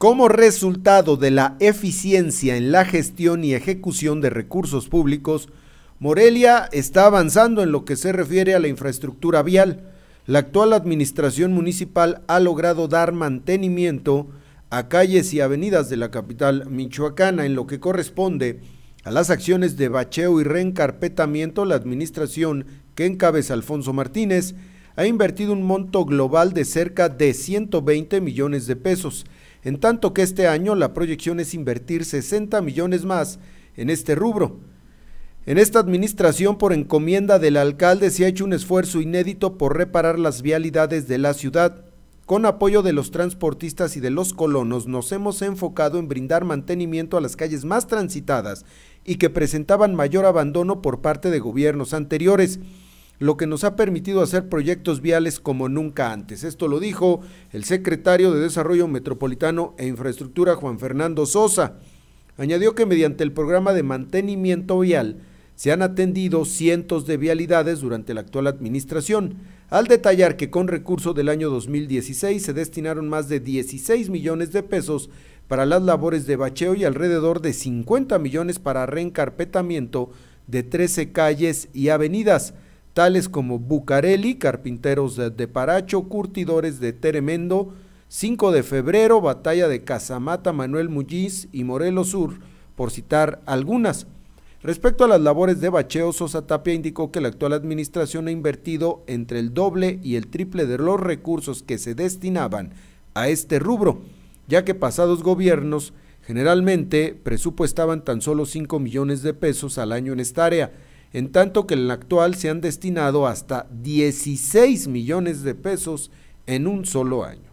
Como resultado de la eficiencia en la gestión y ejecución de recursos públicos, Morelia está avanzando en lo que se refiere a la infraestructura vial. La actual administración municipal ha logrado dar mantenimiento a calles y avenidas de la capital michoacana en lo que corresponde a las acciones de bacheo y reencarpetamiento. La administración que encabeza Alfonso Martínez ha invertido un monto global de cerca de 120 millones de pesos en tanto que este año la proyección es invertir 60 millones más en este rubro. En esta administración, por encomienda del alcalde, se ha hecho un esfuerzo inédito por reparar las vialidades de la ciudad. Con apoyo de los transportistas y de los colonos, nos hemos enfocado en brindar mantenimiento a las calles más transitadas y que presentaban mayor abandono por parte de gobiernos anteriores lo que nos ha permitido hacer proyectos viales como nunca antes. Esto lo dijo el secretario de Desarrollo Metropolitano e Infraestructura, Juan Fernando Sosa. Añadió que mediante el programa de mantenimiento vial se han atendido cientos de vialidades durante la actual administración, al detallar que con recurso del año 2016 se destinaron más de 16 millones de pesos para las labores de bacheo y alrededor de 50 millones para reencarpetamiento de 13 calles y avenidas tales como Bucareli, Carpinteros de, Paracho, Curtidores de Teremendo, 5 de febrero, Batalla de Casamata, Manuel Mulliz y Morelos Sur, por citar algunas. Respecto a las labores de bacheo, Sosa Tapia indicó que la actual administración ha invertido entre el doble y el triple de los recursos que se destinaban a este rubro, ya que pasados gobiernos generalmente presupuestaban tan solo 5 millones de pesos al año en esta área en tanto que en la actual se han destinado hasta 16 millones de pesos en un solo año.